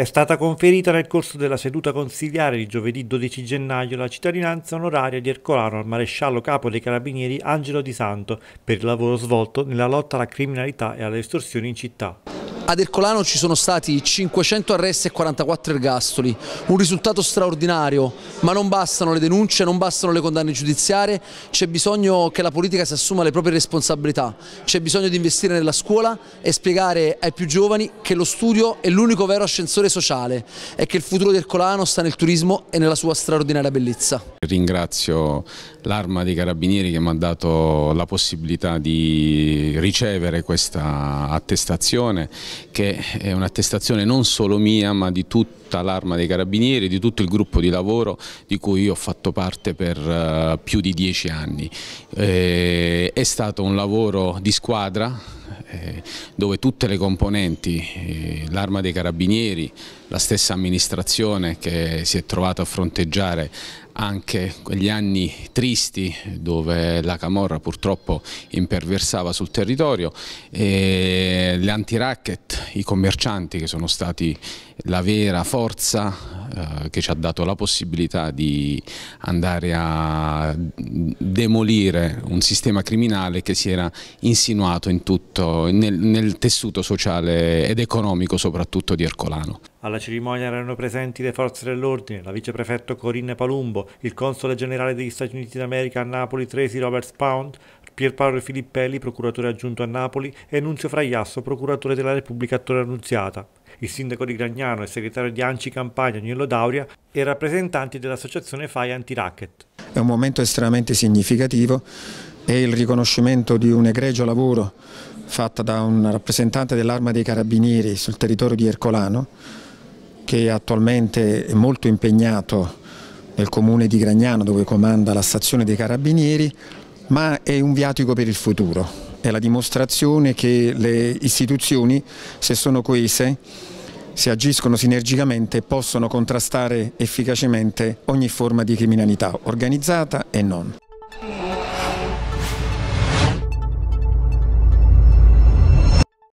È stata conferita nel corso della seduta consigliare di giovedì 12 gennaio la cittadinanza onoraria di Ercolano al maresciallo capo dei carabinieri Angelo Di Santo per il lavoro svolto nella lotta alla criminalità e alle estorsioni in città. Ad Ercolano ci sono stati 500 arresti e 44 ergastoli, un risultato straordinario, ma non bastano le denunce, non bastano le condanne giudiziarie, c'è bisogno che la politica si assuma le proprie responsabilità, c'è bisogno di investire nella scuola e spiegare ai più giovani che lo studio è l'unico vero ascensore sociale e che il futuro di Ercolano sta nel turismo e nella sua straordinaria bellezza. Ringrazio l'arma dei carabinieri che mi ha dato la possibilità di ricevere questa attestazione che è un'attestazione non solo mia ma di tutta l'arma dei carabinieri, di tutto il gruppo di lavoro di cui io ho fatto parte per eh, più di dieci anni. Eh, è stato un lavoro di squadra eh, dove tutte le componenti, l'arma dei carabinieri, la stessa amministrazione che si è trovata a fronteggiare anche quegli anni tristi dove la Camorra purtroppo imperversava sul territorio, e le anti-racket, i commercianti che sono stati la vera forza eh, che ci ha dato la possibilità di andare a demolire un sistema criminale che si era insinuato in tutto, nel, nel tessuto sociale ed economico soprattutto di Ercolano. Alla cerimonia erano presenti le forze dell'ordine, la viceprefetto Corinne Palumbo, il console generale degli Stati Uniti d'America a Napoli Tracy Robert Pound, Pierpaolo Filippelli, procuratore aggiunto a Napoli, e Nunzio Fraiasso, procuratore della Repubblica Torre Annunziata, il sindaco di Gragnano, il segretario di Anci Campagna, Agnello Dauria e rappresentanti dell'associazione FAI Anti-Racket. È un momento estremamente significativo e il riconoscimento di un egregio lavoro fatto da un rappresentante dell'Arma dei Carabinieri sul territorio di Ercolano che attualmente è molto impegnato nel comune di Gragnano dove comanda la stazione dei Carabinieri, ma è un viatico per il futuro, è la dimostrazione che le istituzioni, se sono coese, se agiscono sinergicamente possono contrastare efficacemente ogni forma di criminalità organizzata e non.